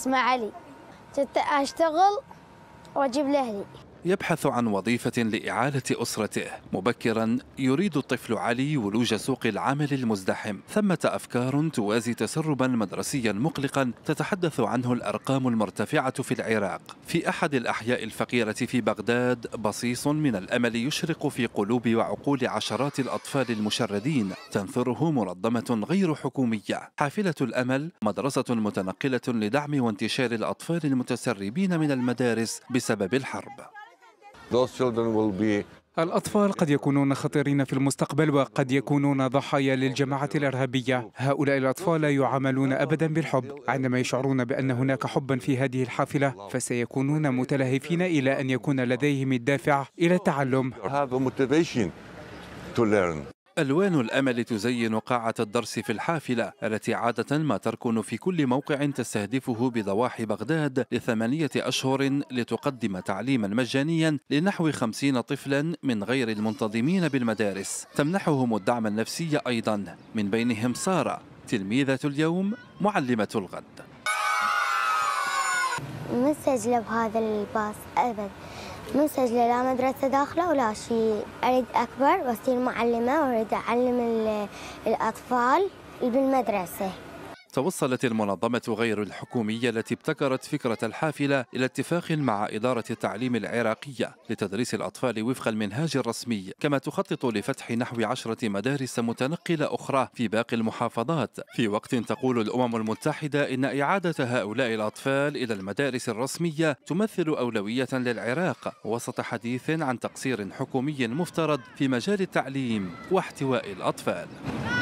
اسمه علي كنت أشتغل وأجيب لأهلي يبحث عن وظيفة لإعالة أسرته مبكرا يريد الطفل علي ولوج سوق العمل المزدحم ثمة أفكار توازي تسربا مدرسيا مقلقا تتحدث عنه الأرقام المرتفعة في العراق في أحد الأحياء الفقيرة في بغداد بصيص من الأمل يشرق في قلوب وعقول عشرات الأطفال المشردين تنثره منظمة غير حكومية حافلة الأمل مدرسة متنقلة لدعم وانتشار الأطفال المتسربين من المدارس بسبب الحرب الأطفال قد يكونون خطيرين في المستقبل وقد يكونون ضحايا للجماعة الإرهابية هؤلاء الأطفال لا يعاملون أبدا بالحب عندما يشعرون بأن هناك حبا في هذه الحافلة فسيكونون متلهفين إلى أن يكون لديهم الدافع إلى التعلم ألوان الأمل تزين قاعة الدرس في الحافلة التي عادة ما تركن في كل موقع تستهدفه بضواحي بغداد لثمانية أشهر لتقدم تعليما مجانيا لنحو خمسين طفلا من غير المنتظمين بالمدارس تمنحهم الدعم النفسي أيضا من بينهم سارة تلميذة اليوم معلمة الغد مستجلب بهذا الباص أبدا منسجلة لا مدرسة داخلة ولا شيء أريد أكبر وأصير معلمة وأريد أعلم الأطفال بالمدرسة توصلت المنظمة غير الحكومية التي ابتكرت فكرة الحافلة إلى اتفاق مع إدارة التعليم العراقية لتدريس الأطفال وفق المنهاج الرسمي كما تخطط لفتح نحو عشرة مدارس متنقلة أخرى في باقي المحافظات في وقت تقول الأمم المتحدة إن إعادة هؤلاء الأطفال إلى المدارس الرسمية تمثل أولوية للعراق وسط حديث عن تقصير حكومي مفترض في مجال التعليم واحتواء الأطفال